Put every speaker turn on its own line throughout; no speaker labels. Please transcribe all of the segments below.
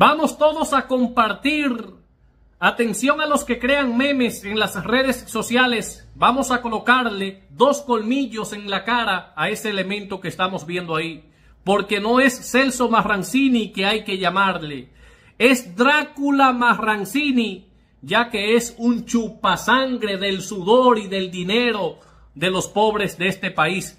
Vamos todos a compartir. Atención a los que crean memes en las redes sociales. Vamos a colocarle dos colmillos en la cara a ese elemento que estamos viendo ahí. Porque no es Celso Marrancini que hay que llamarle. Es Drácula Marrancini, ya que es un chupasangre del sudor y del dinero de los pobres de este país.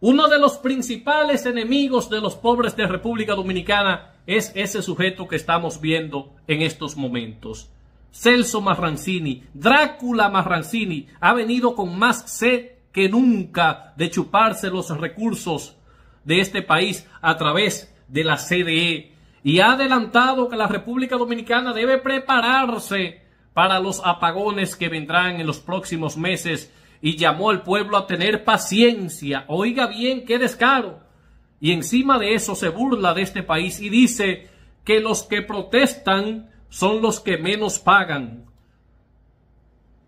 Uno de los principales enemigos de los pobres de República Dominicana es ese sujeto que estamos viendo en estos momentos. Celso Marrancini, Drácula Marrancini, ha venido con más sed que nunca de chuparse los recursos de este país a través de la CDE y ha adelantado que la República Dominicana debe prepararse para los apagones que vendrán en los próximos meses y llamó al pueblo a tener paciencia. Oiga bien, qué descaro. Y encima de eso se burla de este país y dice que los que protestan son los que menos pagan.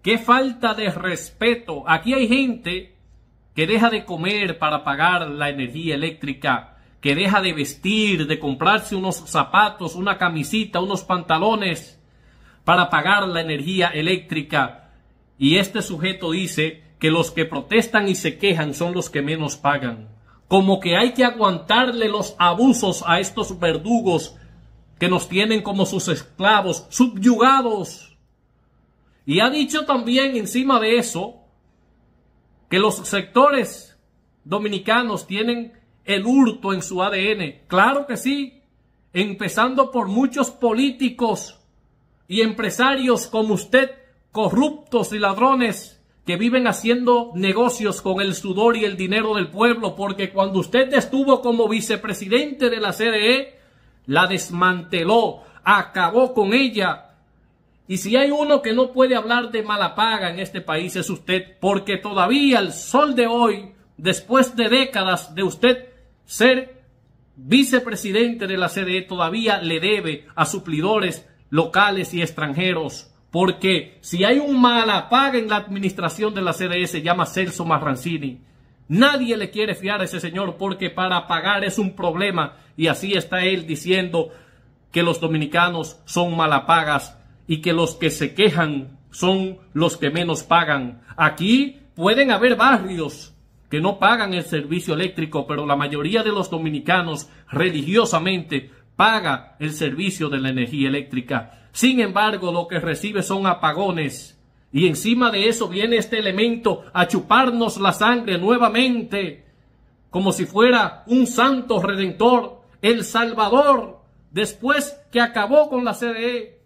Qué falta de respeto. Aquí hay gente que deja de comer para pagar la energía eléctrica, que deja de vestir, de comprarse unos zapatos, una camisita, unos pantalones para pagar la energía eléctrica. Y este sujeto dice que los que protestan y se quejan son los que menos pagan. Como que hay que aguantarle los abusos a estos verdugos que nos tienen como sus esclavos, subyugados. Y ha dicho también encima de eso que los sectores dominicanos tienen el hurto en su ADN. Claro que sí, empezando por muchos políticos y empresarios como usted, corruptos y ladrones que viven haciendo negocios con el sudor y el dinero del pueblo, porque cuando usted estuvo como vicepresidente de la CDE, la desmanteló, acabó con ella. Y si hay uno que no puede hablar de mala paga en este país es usted, porque todavía el sol de hoy, después de décadas de usted ser vicepresidente de la CDE, todavía le debe a suplidores locales y extranjeros porque si hay un malapaga en la administración de la CDS, llama Celso Marrancini. Nadie le quiere fiar a ese señor porque para pagar es un problema. Y así está él diciendo que los dominicanos son malapagas y que los que se quejan son los que menos pagan. Aquí pueden haber barrios que no pagan el servicio eléctrico, pero la mayoría de los dominicanos religiosamente paga el servicio de la energía eléctrica. Sin embargo, lo que recibe son apagones. Y encima de eso viene este elemento a chuparnos la sangre nuevamente, como si fuera un santo redentor, el Salvador, después que acabó con la CDE.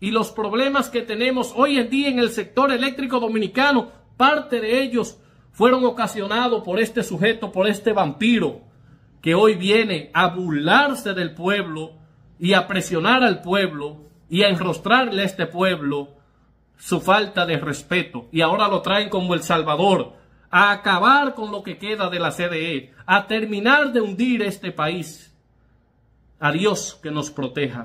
Y los problemas que tenemos hoy en día en el sector eléctrico dominicano, parte de ellos fueron ocasionados por este sujeto, por este vampiro, que hoy viene a burlarse del pueblo y a presionar al pueblo y a enrostrarle a este pueblo su falta de respeto. Y ahora lo traen como el Salvador, a acabar con lo que queda de la CDE, a terminar de hundir este país. A Dios que nos proteja.